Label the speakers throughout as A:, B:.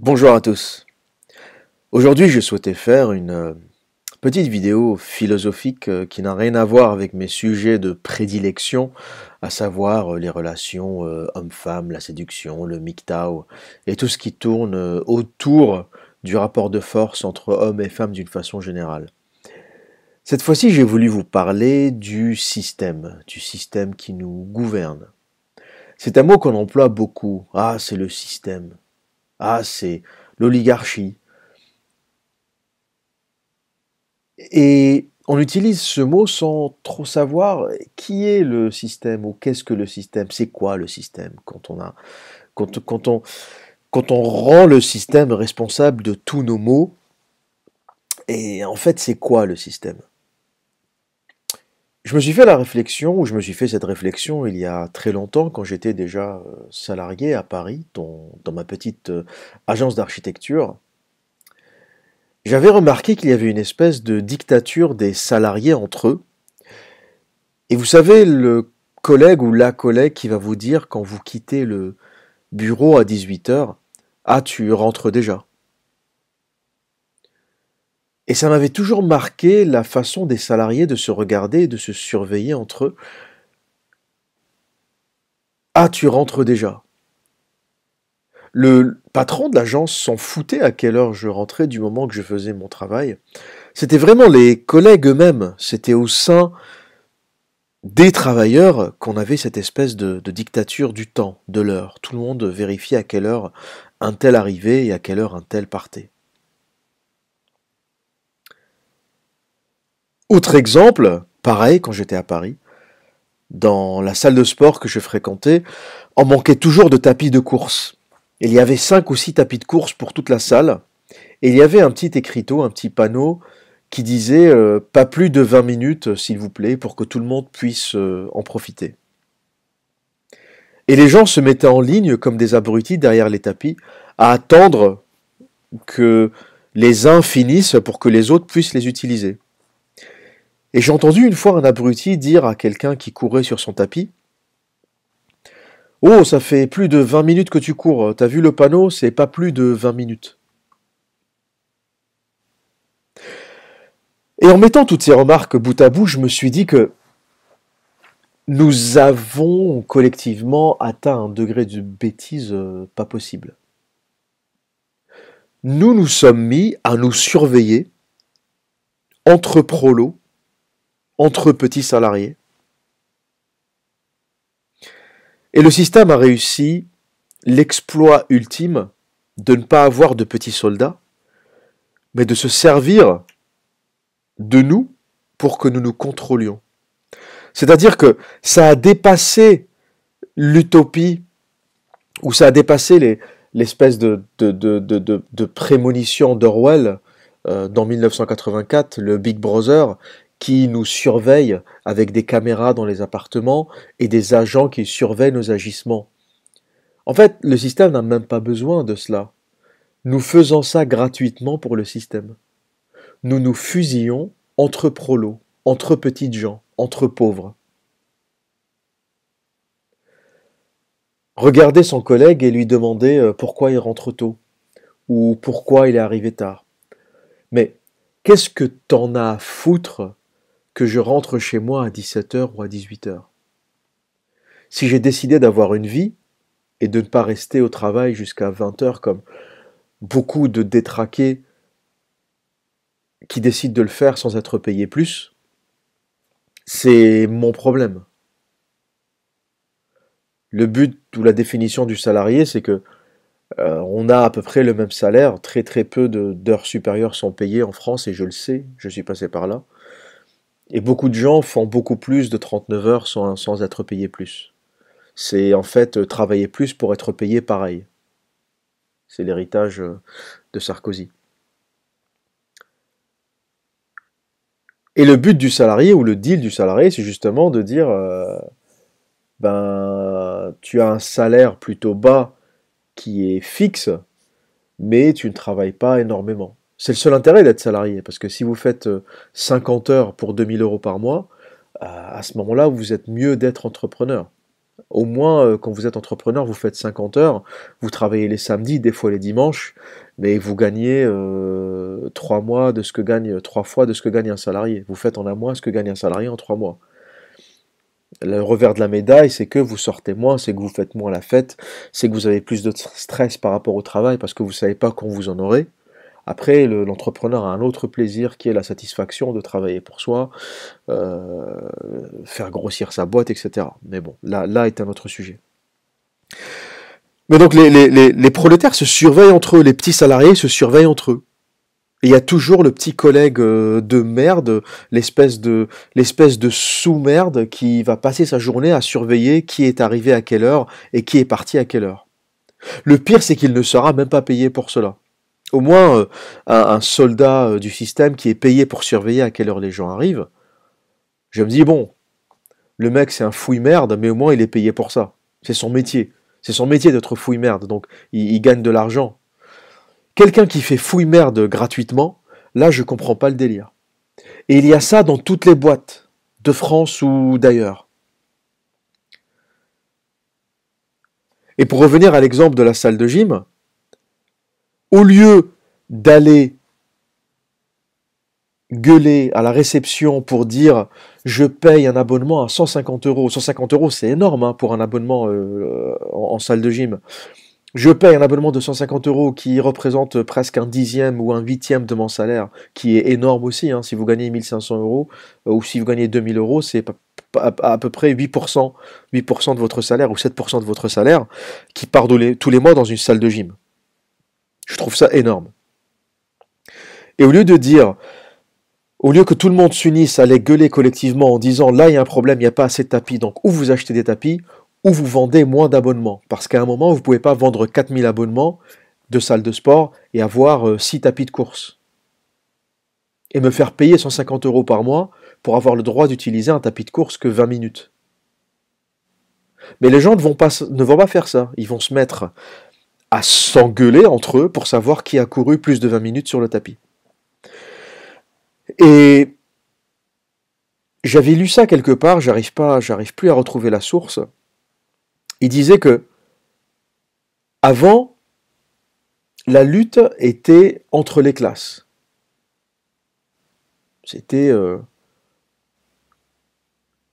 A: Bonjour à tous. Aujourd'hui, je souhaitais faire une euh, petite vidéo philosophique euh, qui n'a rien à voir avec mes sujets de prédilection, à savoir euh, les relations homme-femme, la séduction, le MGTOW et tout ce qui tourne autour du rapport de force entre hommes et femmes d'une façon générale. Cette fois-ci, j'ai voulu vous parler du système, du système qui nous gouverne. C'est un mot qu'on emploie beaucoup. Ah, c'est le système. Ah, c'est l'oligarchie. Et on utilise ce mot sans trop savoir qui est le système ou qu'est-ce que le système, c'est quoi le système quand on quand, on rend le système responsable de tous nos maux. Et en fait, c'est quoi le système je me suis fait la réflexion, ou je me suis fait cette réflexion il y a très longtemps, quand j'étais déjà euh, salarié à Paris, dans, ma petite euh, agence d'architecture. J'avais remarqué qu'il y avait une espèce de dictature des salariés entre eux. Et vous savez, le collègue ou la collègue qui va vous dire quand vous quittez le bureau à 18h, ah tu rentres déjà. Et ça m'avait toujours marqué la façon des salariés de se regarder et de se surveiller entre eux. Ah, tu rentres déjà. Le patron de l'agence s'en foutait à quelle heure je rentrais du moment que je faisais mon travail. C'était vraiment les collègues eux-mêmes, c'était au sein des travailleurs qu'on avait cette espèce de, dictature du temps, de l'heure. Tout le monde vérifiait à quelle heure un tel arrivait et à quelle heure un tel partait. Autre exemple, pareil, quand j'étais à Paris, dans la salle de sport que je fréquentais, on manquait toujours de tapis de course. Il y avait cinq ou six tapis de course pour toute la salle, et il y avait un petit écriteau, un petit panneau qui disait euh, pas plus de 20 minutes, s'il vous plaît, pour que tout le monde puisse euh, en profiter. Et les gens se mettaient en ligne comme des abrutis derrière les tapis, à attendre que les uns finissent pour que les autres puissent les utiliser. Et j'ai entendu une fois un abruti dire à quelqu'un qui courait sur son tapis Oh, ça fait plus de 20 minutes que tu cours, t'as vu le panneau, c'est pas plus de 20 minutes. Et en mettant toutes ces remarques bout à bout, je me suis dit que nous avons collectivement atteint un degré de bêtise euh, pas possible. Nous nous sommes mis à nous surveiller entre prolos entre petits salariés. Et le système a réussi l'exploit ultime de ne pas avoir de petits soldats, mais de se servir de nous pour que nous nous contrôlions. C'est-à-dire que ça a dépassé l'utopie, ou ça a dépassé l'espèce de, prémonition d'Orwell euh, dans 1984, le Big Brother, qui nous surveillent avec des caméras dans les appartements et des agents qui surveillent nos agissements. En fait, le système n'a même pas besoin de cela. Nous faisons ça gratuitement pour le système. Nous nous fusillons entre prolos, entre petites gens, entre pauvres. Regardez son collègue et lui demandez euh, pourquoi il rentre tôt ou pourquoi il est arrivé tard. Mais qu'est-ce que t'en as à foutre je rentre chez moi à 17h ou à 18h. Si j'ai décidé d'avoir une vie et de ne pas rester au travail jusqu'à 20h comme beaucoup de détraqués qui décident de le faire sans être payés plus, c'est mon problème. Le but ou la définition du salarié, c'est que euh, on a à peu près le même salaire, très très peu d'heures supérieures sont payées en France, et je le sais, je suis passé par là. Et beaucoup de gens font beaucoup plus de 39 heures sans, être payés plus. C'est en fait euh, travailler plus pour être payé pareil. C'est l'héritage euh, de Sarkozy. Et le but du salarié ou le deal du salarié, c'est justement de dire euh, ben tu as un salaire plutôt bas qui est fixe, mais tu ne travailles pas énormément. C'est le seul intérêt d'être salarié, parce que si vous faites 50 euh, heures pour 2000 euros par mois, à ce moment-là, vous êtes mieux d'être entrepreneur. Au moins, euh, quand vous êtes entrepreneur, vous faites 50 heures, vous travaillez les samedis, des fois les dimanches, mais vous gagnez euh, trois mois de ce que gagne, trois fois de ce que gagne un salarié. Vous faites en un mois ce que gagne un salarié en trois mois. Le revers de la médaille, c'est que vous sortez moins, c'est que vous faites moins la fête, c'est que vous avez plus de stress par rapport au travail parce que vous ne savez pas quand vous en aurez. Après, l'entrepreneur a un autre plaisir qui est la satisfaction de travailler pour soi, euh, faire grossir sa boîte, etc. Mais bon, là, là est un autre sujet. Mais donc les, prolétaires se surveillent entre eux, les petits salariés se surveillent entre eux. il y a toujours le petit collègue euh, de merde, l'espèce de, l'espèce de sous-merde qui va passer sa journée à surveiller qui est arrivé à quelle heure et qui est parti à quelle heure. Le pire, c'est qu'il ne sera même pas payé pour cela au moins euh, un, soldat euh, du système qui est payé pour surveiller à quelle heure les gens arrivent, je me dis, bon, le mec c'est un fouille-merde, mais au moins il est payé pour ça. C'est son métier. C'est son métier d'être fouille-merde, donc il, gagne de l'argent. Quelqu'un qui fait fouille-merde gratuitement, là je comprends pas le délire. Et il y a ça dans toutes les boîtes, de France ou d'ailleurs. Et pour revenir à l'exemple de la salle de gym, au lieu d'aller gueuler à la réception pour dire je paye un abonnement à 150 euros. 150 euros, c'est énorme hein, pour un abonnement euh, en, salle de gym. Je paye un abonnement de 150 euros qui représente presque un dixième ou un huitième de mon salaire, qui est énorme aussi. Hein. si vous gagnez 1500 euros euh, ou si vous gagnez 2000 euros, c'est à peu près 8%, 8 de votre salaire ou 7% de votre salaire qui part tous les mois dans une salle de gym. Je trouve ça énorme. Et au lieu de dire, au lieu que tout le monde s'unisse à les gueuler collectivement en disant là il y a un problème, il n'y a pas assez de tapis, donc ou vous achetez des tapis, ou vous vendez moins d'abonnements. Parce qu'à un moment, vous ne pouvez pas vendre 4000 abonnements de salles de sport et avoir 6 euh, tapis de course. Et me faire payer 150 euros par mois pour avoir le droit d'utiliser un tapis de course que 20 minutes. Mais les gens ne vont, pas, ne vont pas faire ça. Ils vont se mettre à s'engueuler entre eux pour savoir qui a couru plus de 20 minutes sur le tapis. Et j'avais lu ça quelque part, j'arrive pas, j'arrive plus à retrouver la source. Il disait que avant, la lutte était entre les classes. C'était euh,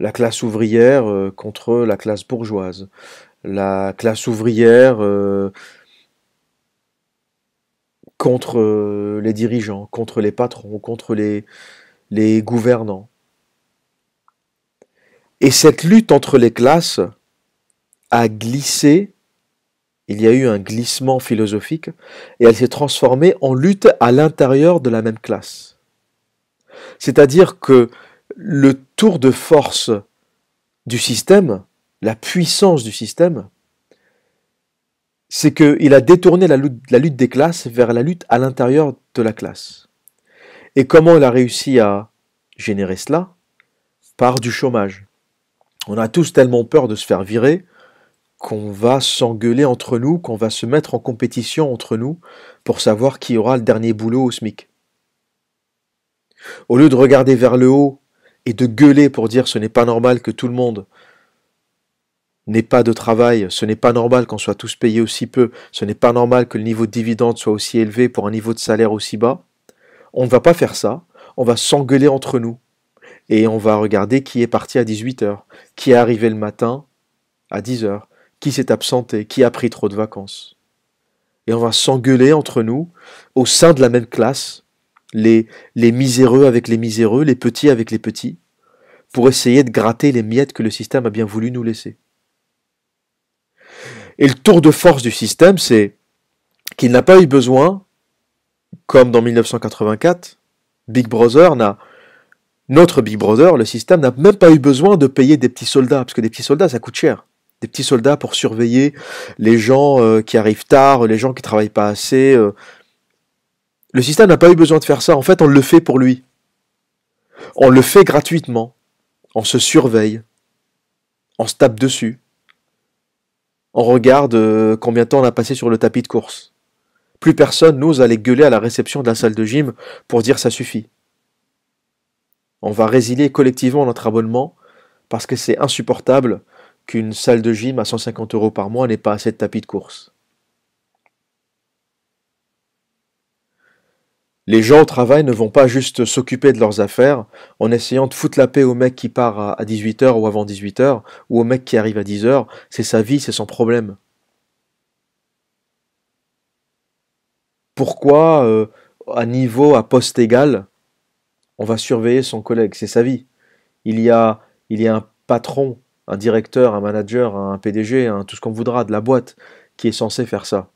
A: la classe ouvrière euh, contre la classe bourgeoise, la classe ouvrière euh, contre euh, les dirigeants, contre les patrons, contre les, gouvernants. Et cette lutte entre les classes a glissé, il y a eu un glissement philosophique, et elle s'est transformée en lutte à l'intérieur de la même classe. C'est-à-dire que le tour de force du système, la puissance du système, c'est qu'il a détourné la lutte, des classes vers la lutte à l'intérieur de la classe. Et comment il a réussi à générer cela Par du chômage. On a tous tellement peur de se faire virer qu'on va s'engueuler entre nous, qu'on va se mettre en compétition entre nous pour savoir qui aura le dernier boulot au SMIC. Au lieu de regarder vers le haut et de gueuler pour dire ce n'est pas normal que tout le monde n'est pas de travail, ce n'est pas normal qu'on soit tous payés aussi peu, ce n'est pas normal que le niveau de dividende soit aussi élevé pour un niveau de salaire aussi bas, on ne va pas faire ça, on va s'engueuler entre nous. Et on va regarder qui est parti à 18h, qui est arrivé le matin à 10h, qui s'est absenté, qui a pris trop de vacances. Et on va s'engueuler entre nous, au sein de la même classe, les, les miséreux avec les miséreux, les petits avec les petits, pour essayer de gratter les miettes que le système a bien voulu nous laisser. Et le tour de force du système, c'est qu'il n'a pas eu besoin, comme dans 1984, Big Brother n'a notre Big Brother, le système, n'a même pas eu besoin de payer des petits soldats, parce que des petits soldats, ça coûte cher. Des petits soldats pour surveiller les gens euh, qui arrivent tard, les gens qui travaillent pas assez. Euh. Le système n'a pas eu besoin de faire ça. En fait, on le fait pour lui. On le fait gratuitement. On se surveille. On se tape dessus on regarde euh, combien de temps on a passé sur le tapis de course. Plus personne n'ose aller gueuler à la réception de la salle de gym pour dire ça suffit. On va résilier collectivement notre abonnement parce que c'est insupportable qu'une salle de gym à 150 euros par mois n'ait pas assez de tapis de course. Les gens au travail ne vont pas juste s'occuper de leurs affaires en essayant de foutre la paix au mec qui part à 18h ou avant 18h ou au mec qui arrive à 10h. C'est sa vie, c'est son problème. Pourquoi, euh, à niveau, à poste égal, on va surveiller son collègue C'est sa vie. Il y, a, il y a un patron, un directeur, un manager, un PDG, tout ce qu'on voudra de la boîte qui est censé faire ça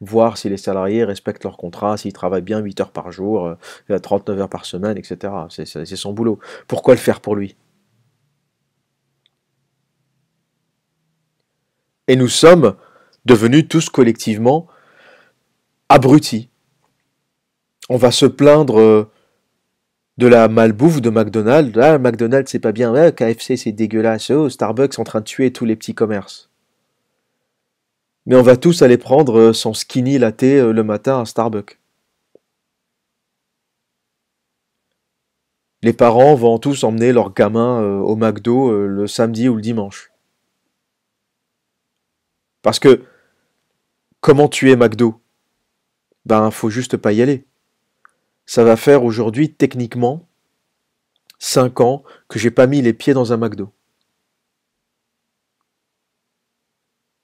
A: voir si les salariés respectent leur contrat, s'ils travaillent bien 8 heures par jour, 39 euh, heures par semaine, etc. C'est son boulot. Pourquoi le faire pour lui Et nous sommes devenus tous collectivement abrutis. On va se plaindre euh, de la malbouffe de McDonald's. Ah, McDonald's, c'est pas bien. KFC, c'est dégueulasse. Oh, Starbucks en train de tuer tous les petits commerces mais on va tous aller prendre euh, son skinny latte euh, le matin à Starbucks. Les parents vont tous emmener leurs gamins euh, au McDo le samedi ou le dimanche. Parce que comment tuer McDo Ben, faut juste pas y aller. Ça va faire aujourd'hui techniquement 5 ans que j'ai pas mis les pieds dans un McDo.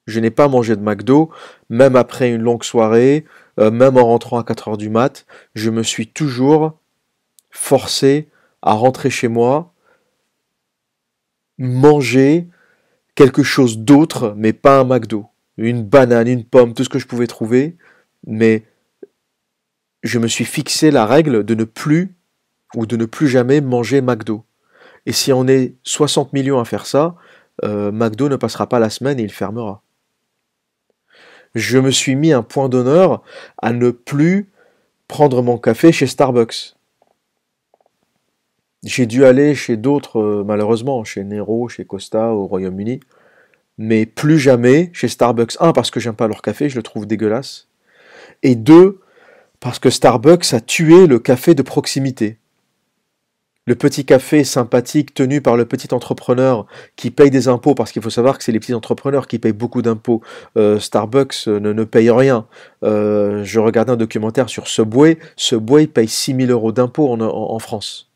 A: Je n'ai pas mangé de McDo, même après une longue soirée, euh, même en rentrant à 4 heures du mat, je me suis toujours forcé à rentrer chez moi, manger quelque chose d'autre, mais pas un McDo. Une banane, une pomme, tout ce que je pouvais trouver, mais je me suis fixé la règle de ne plus ou de ne plus jamais manger McDo. Et si on est 60 millions à faire ça, euh, McDo ne passera pas la semaine et il fermera je me suis mis un point d'honneur à ne plus prendre mon café chez Starbucks. J'ai dû aller chez d'autres, euh, malheureusement, chez Nero, chez Costa, au Royaume-Uni, mais plus jamais chez Starbucks. Un, parce que j'aime pas leur café, je le trouve dégueulasse. Et deux, parce que Starbucks a tué le café de proximité le petit café sympathique tenu par le petit entrepreneur qui paye des impôts, parce qu'il faut savoir que c'est les petits entrepreneurs qui payent beaucoup d'impôts. Euh, Starbucks euh, ne, paye rien. Euh, je regardais un documentaire sur Subway. Subway paye 6 000 euros d'impôts en, France.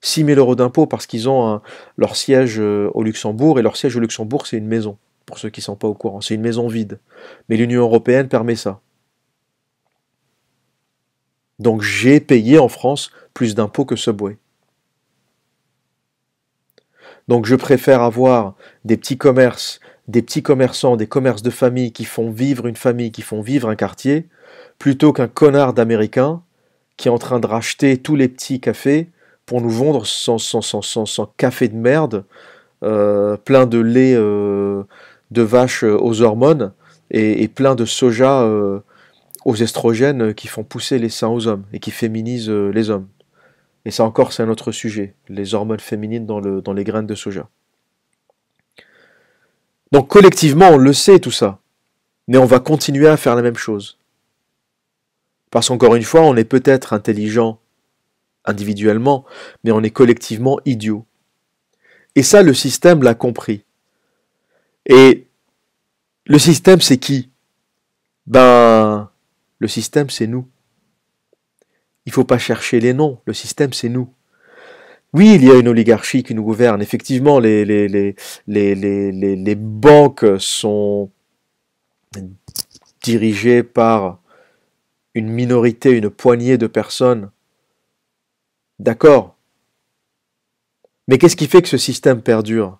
A: 6 000 euros d'impôts parce qu'ils ont leur siège au Luxembourg, et leur siège au Luxembourg, c'est une maison, pour ceux qui ne sont pas au courant. C'est une maison vide. Mais l'Union européenne permet ça. Donc j'ai payé en France plus d'impôts que Subway. Donc je préfère avoir des petits commerces, des petits commerçants, des commerces de famille qui font vivre une famille, qui font vivre un quartier, plutôt qu'un connard d'Américain qui est en train de racheter tous les petits cafés pour nous vendre sans, sans, café de merde, euh, plein de lait euh, de vache euh, aux hormones et, plein de soja aux estrogènes qui font pousser les seins aux hommes et qui féminisent les hommes. Et ça encore, c'est un autre sujet, les hormones féminines dans, le, dans les graines de soja. Donc collectivement, on le sait tout ça, mais on va continuer à faire la même chose. Parce qu'encore une fois, on est peut-être intelligent individuellement, mais on est collectivement idiot. Et ça, le système l'a compris. Et le système, c'est qui Ben, le système, c'est nous. Il ne faut pas chercher les noms, le système c'est nous. Oui, il y a une oligarchie qui nous gouverne. Effectivement, les, les banques sont dirigées par une minorité, une poignée de personnes. D'accord. Mais qu'est-ce qui fait que ce système perdure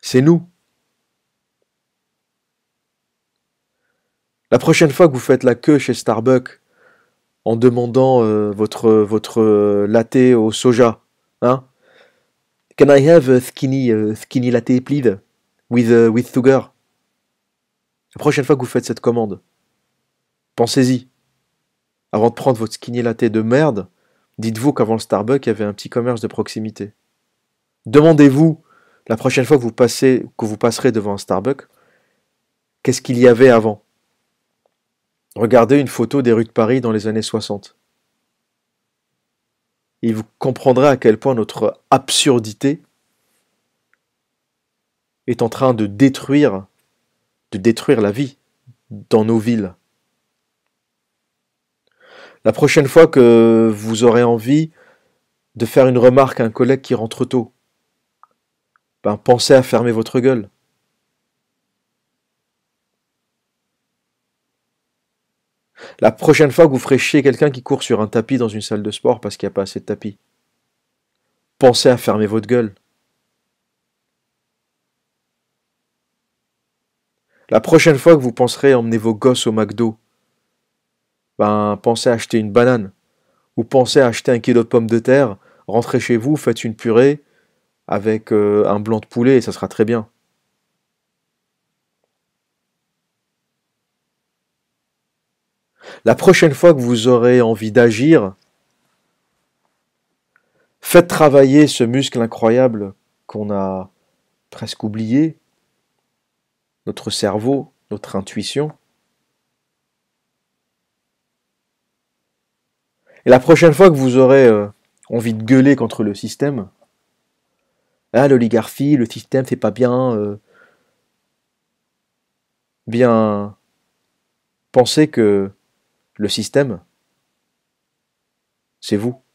A: C'est nous. La prochaine fois que vous faites la queue chez Starbucks en demandant euh, votre, votre euh, latte au soja, hein? Can I have a skinny, euh, skinny latte, please? With, with sugar? La prochaine fois que vous faites cette commande, pensez-y. Avant de prendre votre skinny latte de merde, dites-vous qu'avant le Starbucks, il y avait un petit commerce de proximité. Demandez-vous, la prochaine fois que vous, passez, que vous passerez devant un Starbucks, qu'est-ce qu'il y avait avant Regardez une photo des rues de Paris dans les années 60. Et vous comprendrez à quel point notre absurdité est en train de détruire, de détruire la vie dans nos villes. La prochaine fois que vous aurez envie de faire une remarque à un collègue qui rentre tôt, ben, pensez à fermer votre gueule. La prochaine fois que vous ferez chier quelqu'un qui court sur un tapis dans une salle de sport parce qu'il n'y a pas assez de tapis, pensez à fermer votre gueule. La prochaine fois que vous penserez emmener vos gosses au McDo, ben, pensez à acheter une banane. Ou pensez à acheter un kilo de pommes de terre, rentrez chez vous, faites une purée avec euh, un blanc de poulet et ça sera très bien. La prochaine fois que vous aurez envie d'agir, faites travailler ce muscle incroyable qu'on a presque oublié, notre cerveau, notre intuition. Et la prochaine fois que vous aurez euh, envie de gueuler contre le système, ah, l'oligarchie, le système fait pas bien, euh, bien, pensez que le système, c'est vous.